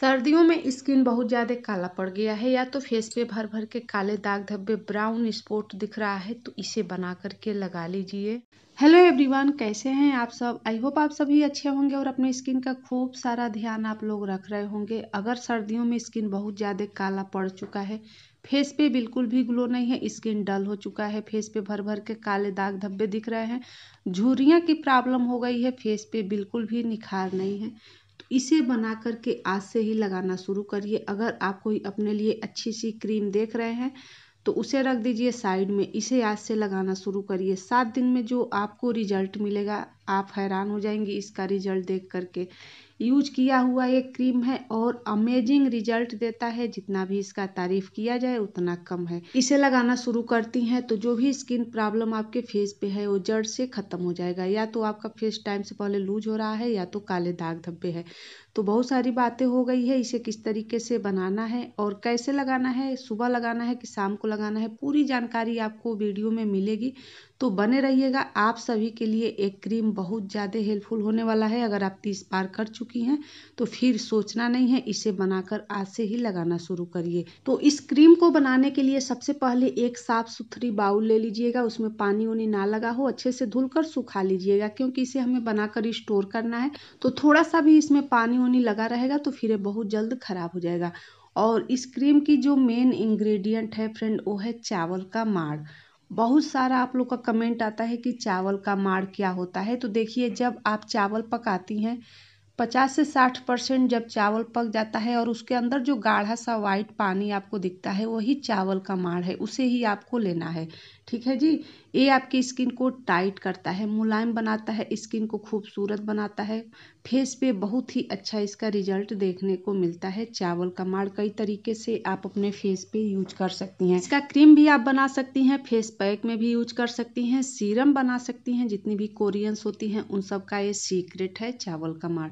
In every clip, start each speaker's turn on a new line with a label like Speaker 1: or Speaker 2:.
Speaker 1: सर्दियों में स्किन बहुत ज़्यादा काला पड़ गया है या तो फेस पे भर भर के काले दाग धब्बे ब्राउन स्पॉट दिख रहा है तो इसे बना करके लगा लीजिए हेलो एवरीवन कैसे हैं आप सब आई होप आप सभी अच्छे होंगे और अपने स्किन का खूब सारा ध्यान आप लोग रख रहे होंगे अगर सर्दियों में स्किन बहुत ज़्यादा काला पड़ चुका है फेस पे बिल्कुल भी ग्लो नहीं है स्किन डल हो चुका है फेस पे भर भर के काले दाग धब्बे दिख रहे हैं झुरियाँ की प्रॉब्लम हो गई है फेस पे बिल्कुल भी निखार नहीं है इसे बना करके आज से ही लगाना शुरू करिए अगर आप कोई अपने लिए अच्छी सी क्रीम देख रहे हैं तो उसे रख दीजिए साइड में इसे आज से लगाना शुरू करिए सात दिन में जो आपको रिजल्ट मिलेगा आप हैरान हो जाएंगी इसका रिजल्ट देख करके यूज किया हुआ एक क्रीम है और अमेजिंग रिजल्ट देता है जितना भी इसका तारीफ किया जाए उतना कम है इसे लगाना शुरू करती हैं तो जो भी स्किन प्रॉब्लम आपके फेस पे है वो जड़ से ख़त्म हो जाएगा या तो आपका फेस टाइम से पहले लूज हो रहा है या तो काले दाग धब्बे है तो बहुत सारी बातें हो गई है इसे किस तरीके से बनाना है और कैसे लगाना है सुबह लगाना है कि शाम को लगाना है पूरी जानकारी आपको वीडियो में मिलेगी तो बने रहिएगा आप सभी के लिए एक क्रीम बहुत ज़्यादा हेल्पफुल होने वाला है अगर आप तीस पार कर चुकी हैं तो फिर सोचना नहीं है इसे बनाकर आज से ही लगाना शुरू करिए तो इस क्रीम को बनाने के लिए सबसे पहले एक साफ सुथरी बाउल ले लीजिएगा उसमें पानी उनी ना लगा हो अच्छे से धुलकर सुखा लीजिएगा क्योंकि इसे हमें बनाकर स्टोर करना है तो थोड़ा सा भी इसमें पानी उनी लगा रहेगा तो फिर बहुत जल्द खराब हो जाएगा और इस क्रीम की जो मेन इंग्रेडिएंट है फ्रेंड वो है चावल का माड़ बहुत सारा आप लोग का कमेंट आता है कि चावल का माड़ क्या होता है तो देखिए जब आप चावल पकाती हैं पचास से साठ परसेंट जब चावल पक जाता है और उसके अंदर जो गाढ़ा सा वाइट पानी आपको दिखता है वही चावल का माड़ है उसे ही आपको लेना है ठीक है जी ये आपकी स्किन को टाइट करता है मुलायम बनाता है स्किन को खूबसूरत बनाता है फेस पे बहुत ही अच्छा इसका रिजल्ट देखने को मिलता है चावल का माड़ कई तरीके से आप अपने फेस पे यूज कर सकती हैं इसका क्रीम भी आप बना सकती हैं फेस पैक में भी यूज कर सकती हैं सीरम बना सकती हैं जितनी भी कोरियंस होती हैं उन सब का ये सीक्रेट है चावल का माड़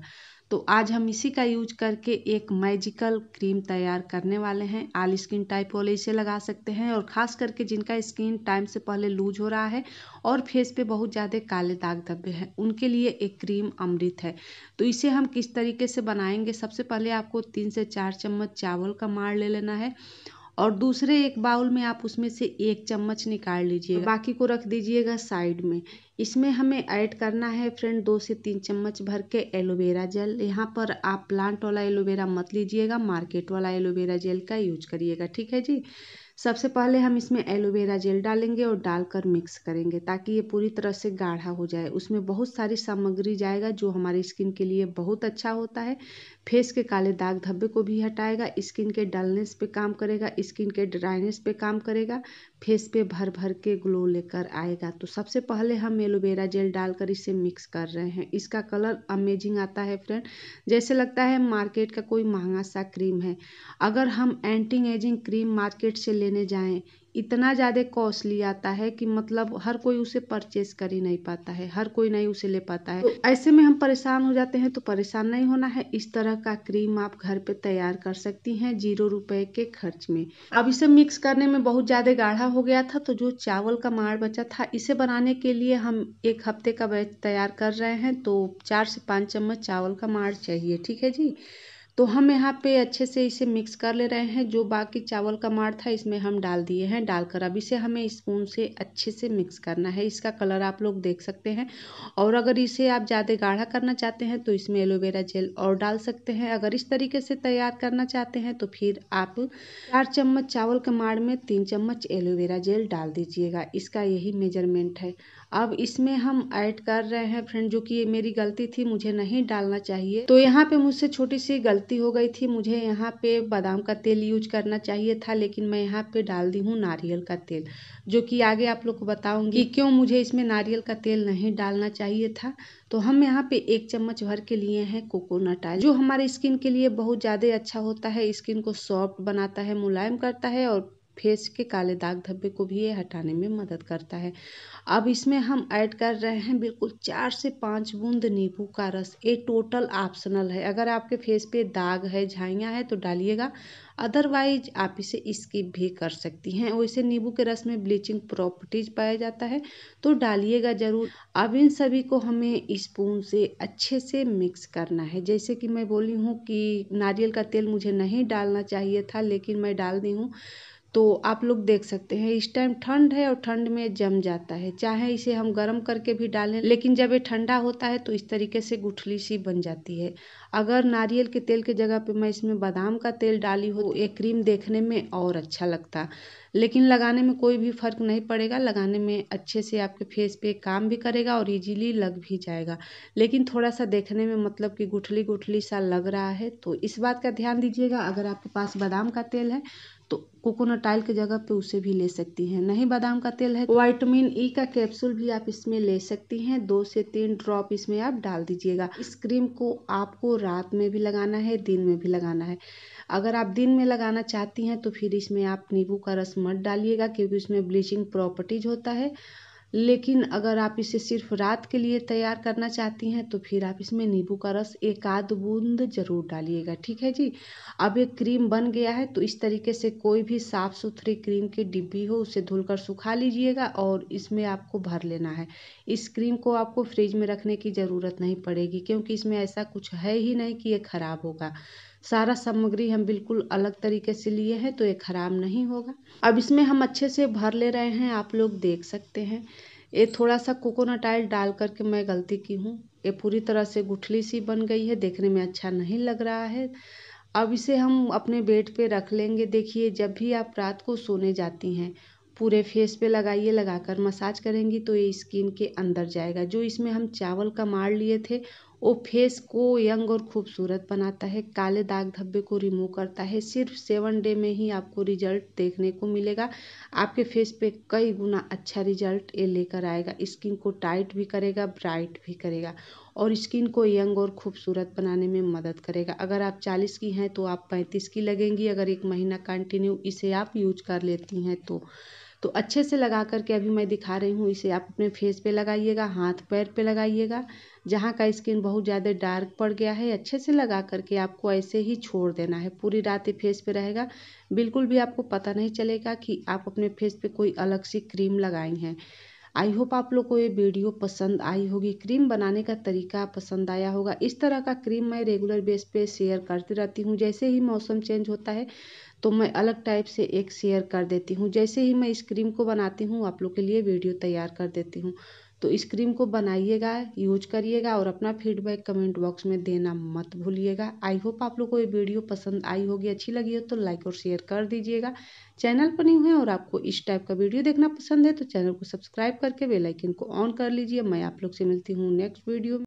Speaker 1: तो आज हम इसी का यूज करके एक मैजिकल क्रीम तैयार करने वाले हैं आल स्किन टाइप वाले इसे लगा सकते हैं और ख़ास करके जिनका स्किन टाइम से पहले लूज हो रहा है और फेस पे बहुत ज़्यादा काले दाग धब्बे हैं उनके लिए एक क्रीम अमृत है तो इसे हम किस तरीके से बनाएंगे सबसे पहले आपको तीन से चार चम्मच चावल का मार ले लेना है और दूसरे एक बाउल में आप उसमें से एक चम्मच निकाल लीजिएगा बाकी को रख दीजिएगा साइड में इसमें हमें ऐड करना है फ्रेंड दो से तीन चम्मच भर के एलोवेरा जेल यहाँ पर आप प्लांट वाला एलोवेरा मत लीजिएगा मार्केट वाला एलोवेरा जेल का यूज करिएगा ठीक है जी सबसे पहले हम इसमें एलोवेरा जेल डालेंगे और डालकर मिक्स करेंगे ताकि ये पूरी तरह से गाढ़ा हो जाए उसमें बहुत सारी सामग्री जाएगा जो हमारी स्किन के लिए बहुत अच्छा होता है फेस के काले दाग धब्बे को भी हटाएगा स्किन के डलनेस पे काम करेगा स्किन के ड्राइनेस पे काम करेगा फेस पे भर भर के ग्लो लेकर आएगा तो सबसे पहले हम एलोवेरा जेल डालकर इसे मिक्स कर रहे हैं इसका कलर अमेजिंग आता है फ्रेंड जैसे लगता है मार्केट का कोई महंगा सा क्रीम है अगर हम एंटी एजिंग क्रीम मार्केट से लेने जाएं इतना ज़्यादा कॉस्टली आता है कि मतलब हर कोई उसे परचेस कर ही नहीं पाता है हर कोई नहीं उसे ले पाता है तो ऐसे में हम परेशान हो जाते हैं तो परेशान नहीं होना है इस तरह का क्रीम आप घर पे तैयार कर सकती हैं जीरो रुपए के खर्च में अब इसे मिक्स करने में बहुत ज़्यादा गाढ़ा हो गया था तो जो चावल का माड़ बचा था इसे बनाने के लिए हम एक हफ्ते का बैच तैयार कर रहे हैं तो चार से पाँच चम्मच चावल का माड़ चाहिए ठीक है जी तो हम यहाँ पे अच्छे से इसे मिक्स कर ले रहे हैं जो बाकी चावल का मार था इसमें हम डाल दिए हैं डालकर अब इसे हमें स्पून से अच्छे से मिक्स करना है इसका कलर आप लोग देख सकते हैं और अगर इसे आप ज़्यादा गाढ़ा करना चाहते हैं तो इसमें एलोवेरा जेल और डाल सकते हैं अगर इस तरीके से तैयार करना चाहते हैं तो फिर आप चार चम्मच चावल के माड़ में तीन चम्मच एलोवेरा जेल डाल दीजिएगा इसका यही मेजरमेंट है अब इसमें हम ऐड कर रहे हैं फ्रेंड जो कि मेरी गलती थी मुझे नहीं डालना चाहिए तो यहाँ पे मुझसे छोटी सी गलती हो गई थी मुझे यहाँ पे बादाम का तेल यूज करना चाहिए था लेकिन मैं यहाँ पे डाल दी हूँ नारियल का तेल जो कि आगे आप लोग को कि क्यों मुझे इसमें नारियल का तेल नहीं डालना चाहिए था तो हम यहाँ पे एक चम्मच भर के लिए हैं कोकोनट ऑयल जो हमारे स्किन के लिए बहुत ज़्यादा अच्छा होता है स्किन को सॉफ्ट बनाता है मुलायम करता है और फेस के काले दाग धब्बे को भी ये हटाने में मदद करता है अब इसमें हम ऐड कर रहे हैं बिल्कुल चार से पाँच बूंद नींबू का रस ये टोटल ऑप्शनल है अगर आपके फेस पे दाग है झाइयाँ है तो डालिएगा अदरवाइज आप इसे स्किप भी कर सकती हैं वैसे नींबू के रस में ब्लीचिंग प्रॉपर्टीज पाया जाता है तो डालिएगा ज़रूर अब इन सभी को हमें स्पून से अच्छे से मिक्स करना है जैसे कि मैं बोली हूँ कि नारियल का तेल मुझे नहीं डालना चाहिए था लेकिन मैं डाल दी हूँ तो आप लोग देख सकते हैं इस टाइम ठंड है और ठंड में जम जाता है चाहे इसे हम गर्म करके भी डालें लेकिन जब ये ठंडा होता है तो इस तरीके से गुठली सी बन जाती है अगर नारियल के तेल के जगह पे मैं इसमें बादाम का तेल डाली हो तो ये क्रीम देखने में और अच्छा लगता लेकिन लगाने में कोई भी फ़र्क नहीं पड़ेगा लगाने में अच्छे से आपके फेस पे काम भी करेगा और इजीली लग भी जाएगा लेकिन थोड़ा सा देखने में मतलब कि गुठली गुठली सा लग रहा है तो इस बात का ध्यान दीजिएगा अगर आपके पास बादाम का तेल है तो कोकोनट ऑयल की जगह पे उसे भी ले सकती हैं नहीं बादाम का तेल है तो वाइटमिन ई का कैप्सूल भी आप इसमें ले सकती हैं दो से तीन ड्रॉप इसमें आप डाल दीजिएगा इस क्रीम को आपको रात में भी लगाना है दिन में भी लगाना है अगर आप दिन में लगाना चाहती हैं तो फिर इसमें आप नींबू का रस मत डालिएगा क्योंकि उसमें ब्लीचिंग प्रॉपर्टीज होता है लेकिन अगर आप इसे सिर्फ रात के लिए तैयार करना चाहती हैं तो फिर आप इसमें नींबू का रस एक आध बूंद ज़रूर डालिएगा ठीक है जी अब एक क्रीम बन गया है तो इस तरीके से कोई भी साफ़ सुथरी क्रीम की डिब्बी हो उसे धुलकर सुखा लीजिएगा और इसमें आपको भर लेना है इस क्रीम को आपको फ्रिज में रखने की ज़रूरत नहीं पड़ेगी क्योंकि इसमें ऐसा कुछ है ही नहीं कि ये ख़राब होगा सारा सामग्री हम बिल्कुल अलग तरीके से लिए हैं तो ये ख़राब नहीं होगा अब इसमें हम अच्छे से भर ले रहे हैं आप लोग देख सकते हैं ये थोड़ा सा कोकोनट आयल डाल करके मैं गलती की हूँ ये पूरी तरह से गुठली सी बन गई है देखने में अच्छा नहीं लग रहा है अब इसे हम अपने बेड पे रख लेंगे देखिए जब भी आप रात को सोने जाती हैं पूरे फेस पे लगाइए लगाकर मसाज करेंगी तो ये स्किन के अंदर जाएगा जो इसमें हम चावल का मार लिए थे वो फेस को यंग और खूबसूरत बनाता है काले दाग धब्बे को रिमूव करता है सिर्फ सेवन डे में ही आपको रिजल्ट देखने को मिलेगा आपके फेस पे कई गुना अच्छा रिजल्ट ये लेकर आएगा स्किन को टाइट भी करेगा ब्राइट भी करेगा और स्किन को यंग और खूबसूरत बनाने में मदद करेगा अगर आप 40 की हैं तो आप 35 की लगेंगी अगर एक महीना कंटिन्यू इसे आप यूज कर लेती हैं तो तो अच्छे से लगा करके अभी मैं दिखा रही हूँ इसे आप अपने फेस पे लगाइएगा हाथ पैर पे लगाइएगा जहाँ का स्किन बहुत ज़्यादा डार्क पड़ गया है अच्छे से लगा करके आपको ऐसे ही छोड़ देना है पूरी रात ही फेस पे रहेगा बिल्कुल भी आपको पता नहीं चलेगा कि आप अपने फेस पे कोई अलग सी क्रीम लगाई हैं आई होप आप लोग को ये वीडियो पसंद आई होगी क्रीम बनाने का तरीका पसंद आया होगा इस तरह का क्रीम मैं रेगुलर बेस पे शेयर करती रहती हूँ जैसे ही मौसम चेंज होता है तो मैं अलग टाइप से एक शेयर कर देती हूँ जैसे ही मैं इस क्रीम को बनाती हूँ आप लोग के लिए वीडियो तैयार कर देती हूँ तो इस क्रीम को बनाइएगा यूज करिएगा और अपना फीडबैक कमेंट बॉक्स में देना मत भूलिएगा आई होप आप लोग को ये वीडियो पसंद आई होगी अच्छी लगी हो तो लाइक और शेयर कर दीजिएगा चैनल पर नहीं हुए और आपको इस टाइप का वीडियो देखना पसंद है तो चैनल को सब्सक्राइब करके बेलाइकिन को ऑन कर लीजिए मैं आप लोग से मिलती हूँ नेक्स्ट वीडियो में